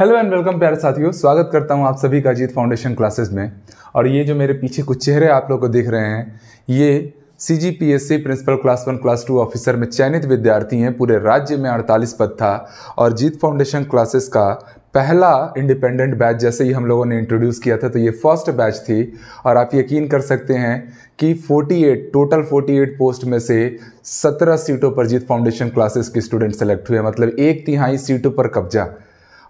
hello and welcome प्यारे साथियों स्वागत करता हूं आप सभी का अजीत फाउंडेशन क्लासेस में और ये जो मेरे पीछे कुछ चेहरे आप लोग को देख रहे हैं ये C G P S C principal class one class two officer में चयनित विद्यार्थी हैं पूरे राज्य में 48 पद था और जीत फाउंडेशन क्लासेस का पहला इंडिपेंडेंट बैच जैसे ही हम लोगों ने इंट्रोड्यूस किया था तो ये फर्स्ट बैच थी और आप यकीन कर सकते हैं कि 48 टोटल 48 पोस्ट में से 17 सीटों पर जीत फाउंडेशन क्लासेस के स्टूडेंट सेलेक्ट हुए मतलब एक तिहाई सीटों पर कब्जा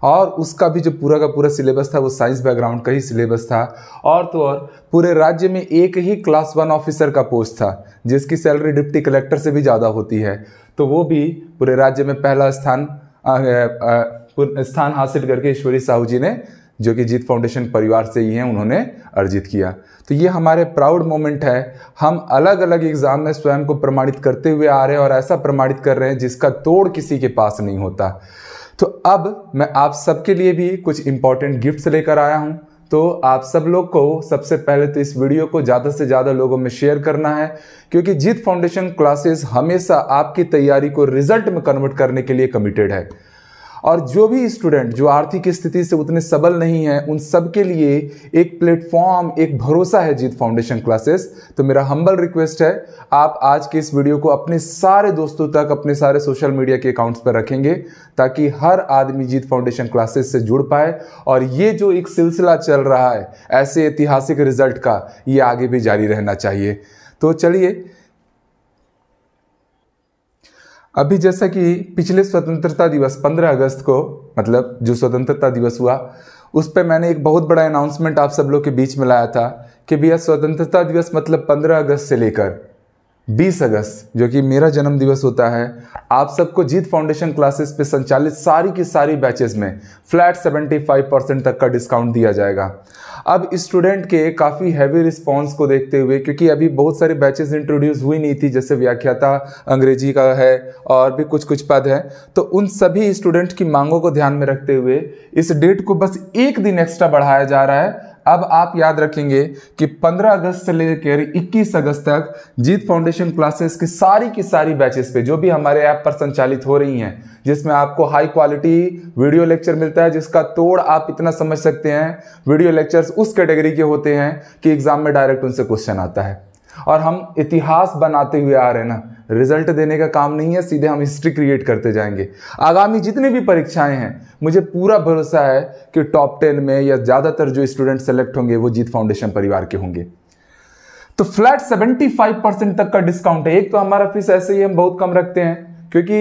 और उसका भी जो पूरा का पूरा सिलेबस था वो साइंस बैकग्राउंड का ही सिलेबस था और तो और पूरे राज्य में एक ही क्लास वन ऑफिसर का पोस्ट था जिसकी सैलरी डिप्टी कलेक्टर से भी ज़्यादा होती है तो वो भी पूरे राज्य में पहला स्थान स्थान हासिल करके ईश्वरी साहू जी ने जो कि जीत फाउंडेशन परिवार से ही हैं उन्होंने अर्जित किया तो ये हमारे प्राउड मोमेंट है हम अलग अलग एग्ज़ाम में स्वयं को प्रमाणित करते हुए आ रहे हैं और ऐसा प्रमाणित कर रहे हैं जिसका तोड़ किसी के पास नहीं होता तो अब मैं आप सबके लिए भी कुछ इंपॉर्टेंट गिफ्ट्स लेकर आया हूं तो आप सब लोग को सबसे पहले तो इस वीडियो को ज़्यादा से ज़्यादा लोगों में शेयर करना है क्योंकि जीत फाउंडेशन क्लासेस हमेशा आपकी तैयारी को रिजल्ट में कन्वर्ट करने के लिए कमिटेड है और जो भी स्टूडेंट जो आर्थिक स्थिति से उतने सबल नहीं हैं उन सब के लिए एक प्लेटफॉर्म एक भरोसा है जीत फाउंडेशन क्लासेस तो मेरा हम्बल रिक्वेस्ट है आप आज के इस वीडियो को अपने सारे दोस्तों तक अपने सारे सोशल मीडिया के अकाउंट्स पर रखेंगे ताकि हर आदमी जीत फाउंडेशन क्लासेस से जुड़ पाए और ये जो एक सिलसिला चल रहा है ऐसे ऐतिहासिक रिजल्ट का ये आगे भी जारी रहना चाहिए तो चलिए अभी जैसा कि पिछले स्वतंत्रता दिवस 15 अगस्त को मतलब जो स्वतंत्रता दिवस हुआ उस पर मैंने एक बहुत बड़ा अनाउंसमेंट आप सब लोग के बीच में लाया था कि भैया स्वतंत्रता दिवस मतलब 15 अगस्त से लेकर 20 अगस्त जो कि मेरा जन्मदिवस होता है आप सबको जीत फाउंडेशन क्लासेस पे संचालित सारी की सारी बैचेस में फ्लैट 75 परसेंट तक का डिस्काउंट दिया जाएगा अब स्टूडेंट के काफ़ी हैवी रिस्पांस को देखते हुए क्योंकि अभी बहुत सारे बैचेस इंट्रोड्यूस हुई नहीं थी जैसे व्याख्याता अंग्रेजी का है और भी कुछ कुछ पद है तो उन सभी स्टूडेंट की मांगों को ध्यान में रखते हुए इस डेट को बस एक दिन एक्स्ट्रा बढ़ाया जा रहा है अब आप याद रखेंगे कि 15 अगस्त से लेकर 21 अगस्त तक जीत फाउंडेशन क्लासेस की सारी की सारी बैचेस पे जो भी हमारे ऐप पर संचालित हो रही हैं जिसमें आपको हाई क्वालिटी वीडियो लेक्चर मिलता है जिसका तोड़ आप इतना समझ सकते हैं वीडियो लेक्चर्स उस कैटेगरी के होते हैं कि एग्जाम में डायरेक्ट उनसे क्वेश्चन आता है और हम इतिहास बनाते हुए आ रहे हैं ना रिजल्ट देने का काम नहीं है सीधे हम हिस्ट्री क्रिएट करते जाएंगे आगामी जितनी भी परीक्षाएं हैं मुझे पूरा भरोसा है कि टॉप टेन में या ज़्यादातर जो स्टूडेंट सेलेक्ट होंगे वो जीत फाउंडेशन परिवार के होंगे तो फ्लैट 75 परसेंट तक का डिस्काउंट है एक तो हमारा फीस ऐसे ही हम बहुत कम रखते हैं क्योंकि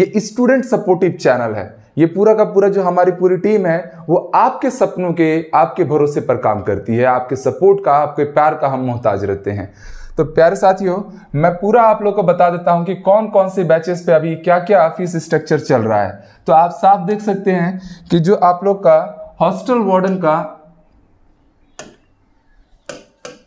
ये स्टूडेंट सपोर्टिव चैनल है ये पूरा का पूरा जो हमारी पूरी टीम है वो आपके सपनों के आपके भरोसे पर काम करती है आपके सपोर्ट का आपके प्यार का हम मोहताज रहते हैं तो प्यारे साथियों मैं पूरा आप लोग को बता देता हूं कि कौन कौन से बैचेस पे अभी क्या क्या फीस स्ट्रक्चर चल रहा है तो आप साफ देख सकते हैं कि जो आप लोग का हॉस्टल वार्डन का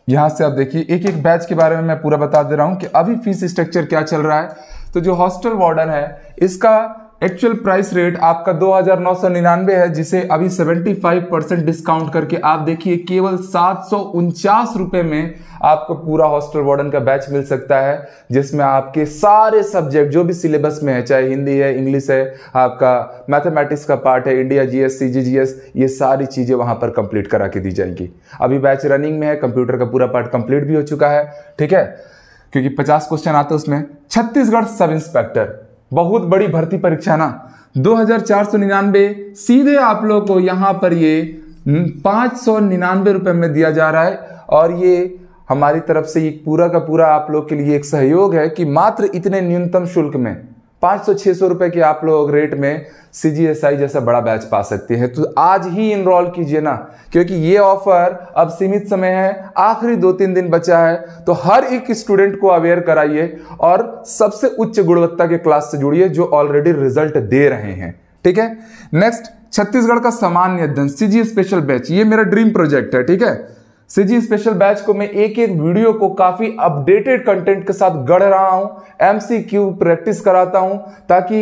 यहां से आप देखिए एक एक बैच के बारे में मैं पूरा बता दे रहा हूं कि अभी फीस स्ट्रक्चर क्या चल रहा है तो जो हॉस्टल वार्डन है इसका एक्चुअल प्राइस रेट आपका दो हजार नौ सौ निन्यानवे है जिसे अभी सेवेंटी फाइव परसेंट डिस्काउंट करके आप देखिए केवल सात सौ उनचास में आपको पूरा हॉस्टल वार्डन का बैच मिल सकता है जिसमें आपके सारे सब्जेक्ट जो भी सिलेबस में है चाहे हिंदी है इंग्लिश है आपका मैथमेटिक्स का पार्ट है इंडिया जीएस सीजीजीएस ये सारी चीज़ें वहां पर कंप्लीट करा के दी जाएंगी अभी बैच रनिंग में है कंप्यूटर का पूरा पार्ट कंप्लीट भी हो चुका है ठीक है क्योंकि पचास क्वेश्चन आते हैं उसमें छत्तीसगढ़ सब इंस्पेक्टर बहुत बड़ी भर्ती परीक्षा ना दो हजार चार सौ सीधे आप लोग को यहां पर ये हम्म, पांच सौ निन्यानवे रुपए में दिया जा रहा है और ये हमारी तरफ से एक पूरा का पूरा आप लोग के लिए एक सहयोग है कि मात्र इतने न्यूनतम शुल्क में पांच सौ छः सौ रुपए के आप लोग रेट में सी जी एस आई जैसा बड़ा बैच पा सकते हैं तो आज ही इनरोल कीजिए ना क्योंकि ये ऑफर अब सीमित समय है आखिरी दो तीन दिन बचा है तो हर एक स्टूडेंट को अवेयर कराइए और सबसे उच्च गुणवत्ता के क्लास से जुड़िए जो ऑलरेडी रिजल्ट दे रहे हैं ठीक है नेक्स्ट छत्तीसगढ़ का सामान्य अध्ययन सी स्पेशल बैच ये मेरा ड्रीम प्रोजेक्ट है ठीक है सीजी स्पेशल बैच को मैं एक एक वीडियो को काफी अपडेटेड कंटेंट के साथ गढ़ रहा हूं एमसीक्यू प्रैक्टिस कराता हूं ताकि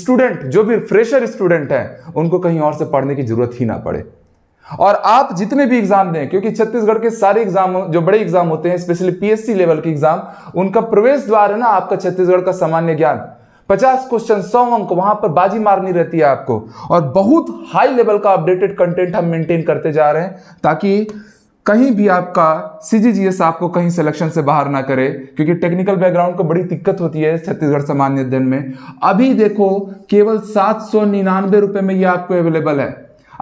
स्टूडेंट जो भी फ्रेशर स्टूडेंट हैं उनको कहीं और से पढ़ने की जरूरत ही ना पड़े और आप जितने भी एग्जाम दें क्योंकि छत्तीसगढ़ के सारे एग्जाम जो बड़े एग्जाम होते हैं स्पेशली पीएससी लेवल के एग्जाम उनका प्रवेश द्वार है ना आपका छत्तीसगढ़ का सामान्य ज्ञान पचास क्वेश्चन सौ अंक वहां पर बाजी मारनी रहती है आपको और बहुत हाई लेवल का अपडेटेड कंटेंट हम मेंटेन करते जा रहे हैं ताकि कहीं भी आपका सी आपको कहीं सिलेक्शन से बाहर ना करे क्योंकि टेक्निकल बैकग्राउंड को बड़ी दिक्कत होती है छत्तीसगढ़ सामान्य अध्ययन में अभी देखो केवल सात सौ निन्यानवे रुपये में ये आपको अवेलेबल है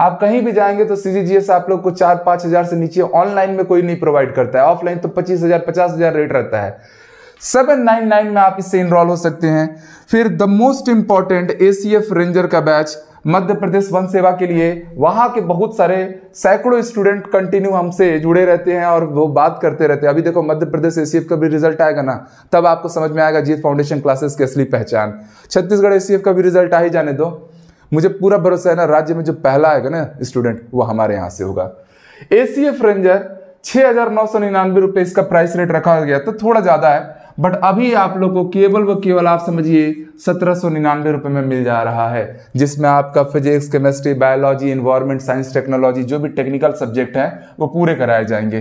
आप कहीं भी जाएंगे तो सीजीजीएस आप लोग को चार पाँच हज़ार से नीचे ऑनलाइन में कोई नहीं प्रोवाइड करता है ऑफलाइन तो पच्चीस हज़ार पचास हज़ार रेट रहता है सेवन नाइन नाइन में आप इससे इनरोल हो सकते हैं फिर the most important A C F ranger का बैच मध्य प्रदेश वन सेवा के लिए वहां के बहुत सारे सैकड़ों स्टूडेंट कंटिन्यू हमसे जुड़े रहते हैं और वो बात करते रहते हैं अभी देखो मध्य प्रदेश ए का भी रिजल्ट आएगा ना तब आपको समझ में आएगा जीत फाउंडेशन क्लासेस की असली पहचान छत्तीसगढ़ ए का भी रिजल्ट आ ही जाने दो मुझे पूरा भरोसा है ना राज्य में जो पहला आएगा ना स्टूडेंट वो हमारे यहाँ से होगा ए रेंजर छः हज़ार नौ सौ निन्यानवे रुपये इसका प्राइस रेट रखा गया तो थोड़ा ज़्यादा है बट अभी आप लोग को केवल व केवल आप समझिए सत्रह सौ निन्यानवे रुपये में मिल जा रहा है जिसमें आपका physics chemistry biology environment science technology जो भी टेक्निकल सब्जेक्ट है वो पूरे कराए जाएंगे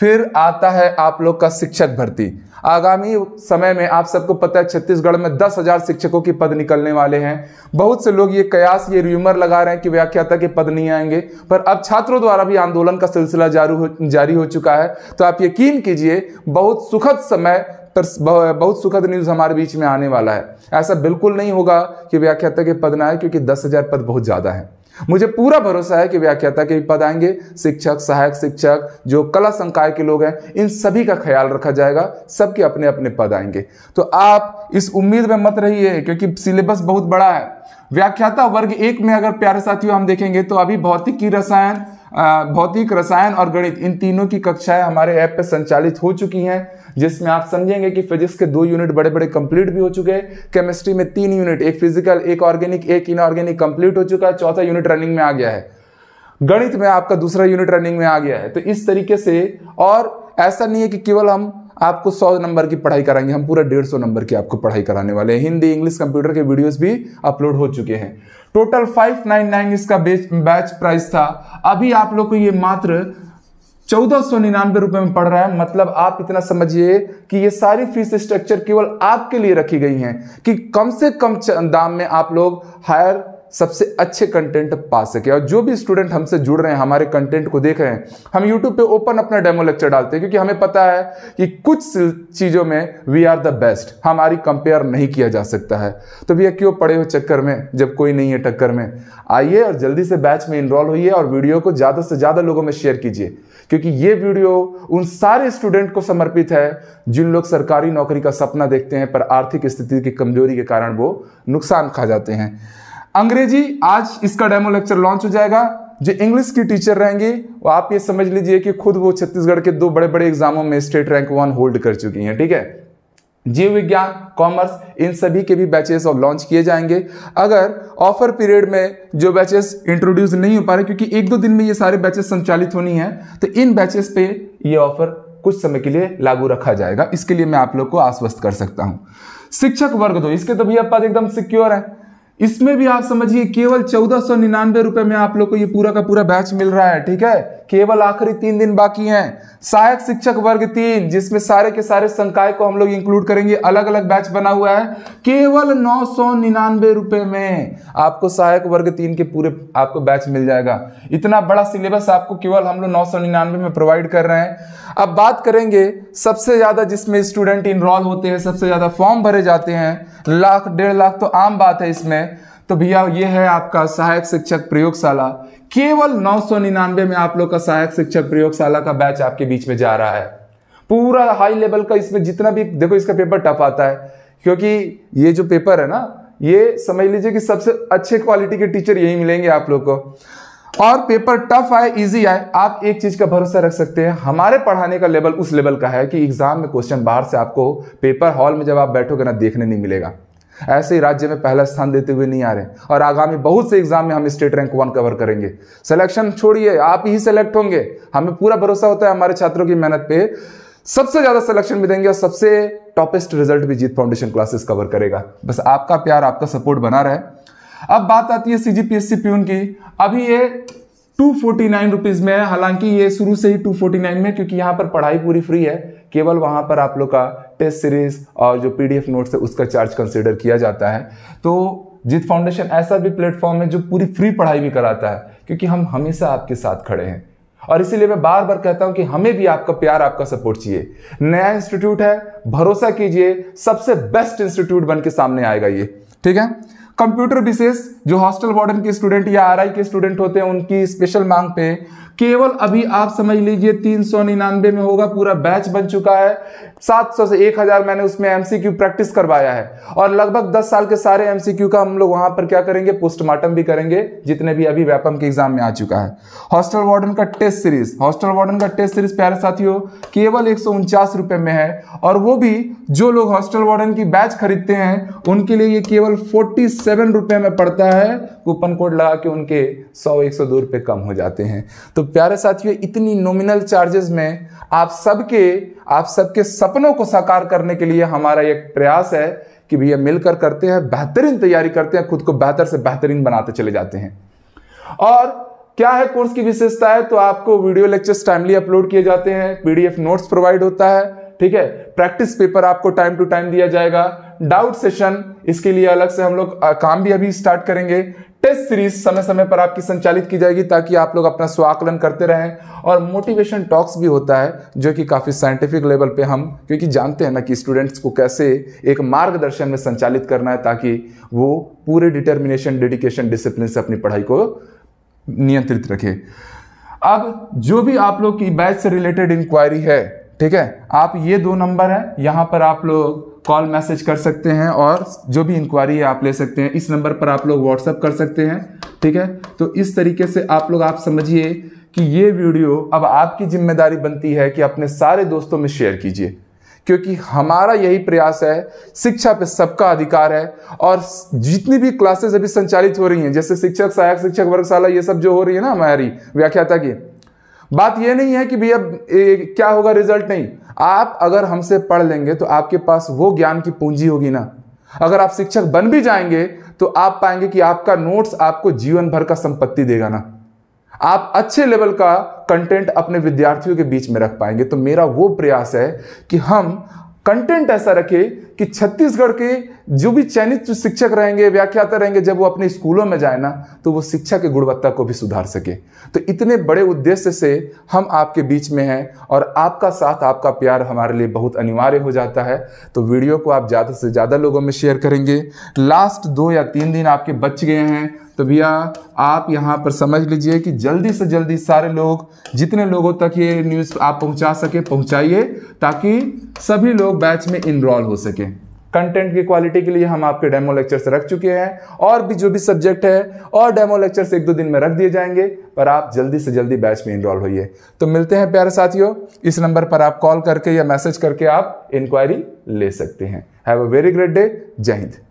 फिर आता है आप लोग का शिक्षक भर्ती आगामी समय में आप सबको पता है छत्तीसगढ़ में दस हजार शिक्षकों की पद निकलने वाले हैं बहुत से लोग ये कयास ये र्यूमर लगा रहे हैं कि व्याख्याता के पद नहीं आएंगे पर अब छात्रों द्वारा भी आंदोलन का सिलसिला जारी हो जारी हो चुका है तो आप यकीन कीजिए बहुत सुखद समय पर बहुत सुखद न्यूज़ हमारे बीच में आने वाला है ऐसा बिल्कुल नहीं होगा कि व्याख्याता के पद ना आए क्योंकि दस हज़ार पद बहुत ज़्यादा है मुझे पूरा भरोसा है कि व्याख्याता के पद आएंगे शिक्षक सहायक शिक्षक जो कला संकाय के लोग हैं इन सभी का ख्याल रखा जाएगा सबके अपने अपने पद आएंगे तो आप इस उम्मीद में मत रहिए क्योंकि सिलेबस बहुत बड़ा है व्याख्याता वर्ग एक में अगर प्यारे साथियों हम देखेंगे तो अभी भौतिक की रसायन भौतिक रसायन और गणित इन तीनों की कक्षाएं हमारे ऐप पर संचालित हो चुकी हैं जिसमें आप समझेंगे कि फिजिक्स के दो यूनिट बड़े बड़े कंप्लीट भी हो चुके हैं केमिस्ट्री में तीन यूनिट एक फिजिकल एक ऑर्गेनिक एक इनऑर्गेनिक कंप्लीट हो चुका है चौथा यूनिट रनिंग में आ गया है गणित में आपका दूसरा यूनिट रनिंग में आ गया है तो इस तरीके से और ऐसा नहीं है कि केवल हम आपको सौ नंबर की पढ़ाई कराएंगे हम पूरा डेढ़ सौ नंबर की आपको पढ़ाई कराने वाले हैं हिंदी इंग्लिश कंप्यूटर के वीडियोस भी अपलोड हो चुके हैं टोटल 599 इसका बैच प्राइस था अभी आप लोग को ये मात्र चौदह सौ निन्यानवे रुपए में पड़ रहा है मतलब आप इतना समझिए कि ये सारी फीस स्ट्रक्चर केवल आपके लिए रखी गई हैं कि कम से कम दाम में आप लोग हायर सबसे अच्छे कंटेंट पा सके और जो भी स्टूडेंट हमसे जुड़ रहे हैं हमारे कंटेंट को देख रहे हैं हम यूट्यूब पे ओपन अपना डेमो लेक्चर डालते हैं क्योंकि हमें पता है कि कुछ चीज़ों में वी आर द बेस्ट हमारी कंपेयर नहीं किया जा सकता है तो भैया क्यों पड़े हो चक्कर में जब कोई नहीं है टक्कर में आइए और जल्दी से बैच में इनरोल होइए और वीडियो को ज़्यादा से ज़्यादा लोगों में शेयर कीजिए क्योंकि ये वीडियो उन सारे स्टूडेंट को समर्पित है जिन लोग सरकारी नौकरी का सपना देखते हैं पर आर्थिक स्थिति की कमजोरी के कारण वो नुकसान खा जाते हैं अंग्रेजी आज इसका डेमो लेक्चर लॉन्च हो जाएगा जो इंग्लिश की टीचर रहेंगे वो आप ये समझ लीजिए कि खुद वो छत्तीसगढ़ के दो बड़े बड़े एग्जामों में स्टेट रैंक वन होल्ड कर चुकी हैं ठीक है जीव विज्ञान कॉमर्स इन सभी के भी बैचेस और लॉन्च किए जाएंगे अगर ऑफर पीरियड में जो बैचेस इंट्रोड्यूस नहीं हो पा रहे क्योंकि एक दो दिन में ये सारे बैचेस संचालित होनी है तो इन बैचेस पे ये ऑफर कुछ समय के लिए लागू रखा जाएगा इसके लिए मैं आप लोग को आश्वस्त कर सकता हूं शिक्षक वर्ग दो इसके तो भैया पद एकदम सिक्योर है इसमें भी आप समझिए केवल चौदह सौ निन्यानवे रुपए में आप लोग को ये पूरा का पूरा बैच मिल रहा है ठीक है केवल आखिरी तीन दिन बाकी हैं सहायक शिक्षक वर्ग तीन जिसमें सारे के सारे संकाय को हम लोग इंक्लूड करेंगे अलग अलग बैच बना हुआ है केवल नौ सौ निन्यानवे रुपए में आपको सहायक वर्ग तीन के पूरे आपको बैच मिल जाएगा इतना बड़ा सिलेबस आपको केवल हम लोग नौ सौ निन्यानवे में प्रोवाइड कर रहे हैं अब बात करेंगे सबसे ज़्यादा जिसमें स्टूडेंट इनरोल होते हैं सबसे ज़्यादा फॉर्म भरे जाते हैं लाख डेढ़ लाख तो आम बात है इसमें तो भैया ये है आपका सहायक शिक्षक प्रयोगशाला केवल नौ में आप लोग का सहायक शिक्षक प्रयोगशाला का बैच आपके बीच में जा रहा है पूरा हाई लेवल का इसमें जितना भी देखो इसका पेपर टफ आता है क्योंकि ये जो पेपर है ना ये समझ लीजिए कि सबसे अच्छे क्वालिटी के टीचर यही मिलेंगे आप लोग को और पेपर टफ आए इजी आए आप एक चीज का भरोसा रख सकते हैं हमारे पढ़ाने का लेवल उस लेवल का है कि एग्जाम में क्वेश्चन बाहर से आपको पेपर हॉल में जब आप बैठोगे ना देखने नहीं मिलेगा ऐसे ही राज्य में पहला स्थान देते हुए नहीं आ रहे और आगामी बहुत से एग्जाम में हम स्टेट रैंक वन कवर करेंगे सिलेक्शन छोड़िए आप ही सिलेक्ट होंगे हमें पूरा भरोसा होता है हमारे छात्रों की मेहनत पे सबसे ज्यादा सिलेक्शन भी देंगे और सबसे टॉपेस्ट रिजल्ट भी जीत फाउंडेशन क्लासेस कवर करेगा बस आपका प्यार आपका सपोर्ट बना रहे अब बात आती है सीजीपीएससी प्यून की अभी ये टू फोर्टी नाइन रुपीज़ में है हालांकि ये शुरू से ही टू फोर्टी नाइन में क्योंकि यहाँ पर पढ़ाई पूरी फ्री है केवल वहाँ पर आप लोग का टेस्ट सीरीज और जो पीडीएफ नोट्स है उसका चार्ज कंसिडर किया जाता है तो जीत फाउंडेशन ऐसा भी प्लेटफॉर्म है जो पूरी फ्री पढ़ाई भी कराता है क्योंकि हम हमेशा आपके साथ खड़े हैं और इसीलिए मैं बार बार कहता हूं कि हमें भी आपका प्यार आपका सपोर्ट चाहिए नया इंस्टीट्यूट है भरोसा कीजिए सबसे बेस्ट इंस्टीट्यूट बन के सामने आएगा ये ठीक है कंप्यूटर विशेष जो हॉस्टल वार्डन के स्टूडेंट या आर के स्टूडेंट होते हैं उनकी स्पेशल मांग पे केवल अभी आप समझ लीजिए तीन सौ निन्यानवे में होगा पूरा बैच बन चुका है सात सौ से एक हजार मैंने उसमें एमसीक्यू प्रैक्टिस करवाया है और लगभग दस साल के सारे एमसीक्यू का हम लोग वहां पर क्या करेंगे पोस्टमार्टम भी करेंगे जितने भी अभी व्यापम के एग्जाम में आ चुका है हॉस्टल वार्डन का टेस्ट सीरीज हॉस्टल वार्डन का टेस्ट सीरीज प्यारे साथियों केवल एक रुपए में है और वो भी जो लोग हॉस्टल वार्डन की बैच खरीदते हैं उनके लिए ये केवल फोर्टी सेवन में पड़ता है कूपन कोड लगा के उनके सौ एक सौ दो रुपए कम हो जाते हैं तो प्यारे साथियों इतनी नॉमिनल चार्जेस में आप सबके आप सबके सपनों को साकार करने के लिए हमारा एक प्रयास है कि भैया मिलकर करते हैं बेहतरीन तैयारी करते हैं खुद को बेहतर से बेहतरीन बनाते चले जाते हैं और क्या है कोर्स की विशेषता है तो आपको वीडियो लेक्चर्स टाइमली अपलोड किए जाते हैं पीडीएफ नोट्स प्रोवाइड होता है ठीक है प्रैक्टिस पेपर आपको टाइम टू टाइम दिया जाएगा डाउट सेशन इसके लिए अलग से हम लोग काम भी अभी स्टार्ट करेंगे टेस्ट सीरीज समय समय पर आपकी संचालित की जाएगी ताकि आप लोग अपना स्वाकलन करते रहें और मोटिवेशन टॉक्स भी होता है जो कि काफ़ी साइंटिफिक लेवल पे हम क्योंकि जानते हैं ना कि स्टूडेंट्स को कैसे एक मार्गदर्शन में संचालित करना है ताकि वो पूरे डिटर्मिनेशन डेडिकेशन डिसिप्लिन से अपनी पढ़ाई को नियंत्रित रखे अब जो भी आप लोग की बैच से रिलेटेड इंक्वायरी है ठीक है आप ये दो नंबर है यहाँ पर आप लोग कॉल मैसेज कर सकते हैं और जो भी इंक्वायरी है आप ले सकते हैं इस नंबर पर आप लोग व्हाट्सअप कर सकते हैं ठीक है तो इस तरीके से आप लोग आप समझिए कि ये वीडियो अब आपकी जिम्मेदारी बनती है कि अपने सारे दोस्तों में शेयर कीजिए क्योंकि हमारा यही प्रयास है शिक्षा पे सबका अधिकार है और जितनी भी क्लासेस अभी संचालित हो रही हैं जैसे शिक्षक सहायक शिक्षक वर्गशाला ये सब जो हो रही है ना हमारी व्याख्याता की बात यह नहीं है कि भैया क्या होगा रिजल्ट नहीं आप अगर हमसे पढ़ लेंगे तो आपके पास वो ज्ञान की पूंजी होगी ना अगर आप शिक्षक बन भी जाएंगे तो आप पाएंगे कि आपका नोट्स आपको जीवन भर का संपत्ति देगा ना आप अच्छे लेवल का कंटेंट अपने विद्यार्थियों के बीच में रख पाएंगे तो मेरा वो प्रयास है कि हम कंटेंट ऐसा रखे कि छत्तीसगढ़ के जो भी चयनित शिक्षक रहेंगे व्याख्याता रहेंगे जब वो अपने स्कूलों में जाए ना तो वो शिक्षा की गुणवत्ता को भी सुधार सके तो इतने बड़े उद्देश्य से हम आपके बीच में हैं और आपका साथ आपका प्यार हमारे लिए बहुत अनिवार्य हो जाता है तो वीडियो को आप ज़्यादा से ज़्यादा लोगों में शेयर करेंगे लास्ट दो या तीन दिन आपके बच गए हैं तो भैया आप यहाँ पर समझ लीजिए कि जल्दी से जल्दी सारे लोग जितने लोगों तक ये न्यूज़ आप पहुँचा सके पहुँचाइए ताकि सभी लोग बैच में इनरोल हो सकें कंटेंट की क्वालिटी के लिए हम आपके डेमो लेक्चर्स रख चुके हैं और भी जो भी सब्जेक्ट है और डेमो लेक्चर्स एक दो दिन में रख दिए जाएंगे पर आप जल्दी से जल्दी बैच में इनरोल होइए तो मिलते हैं प्यारे साथियों इस नंबर पर आप कॉल करके या मैसेज करके आप इंक्वायरी ले सकते हैं have a very great day जय हिंद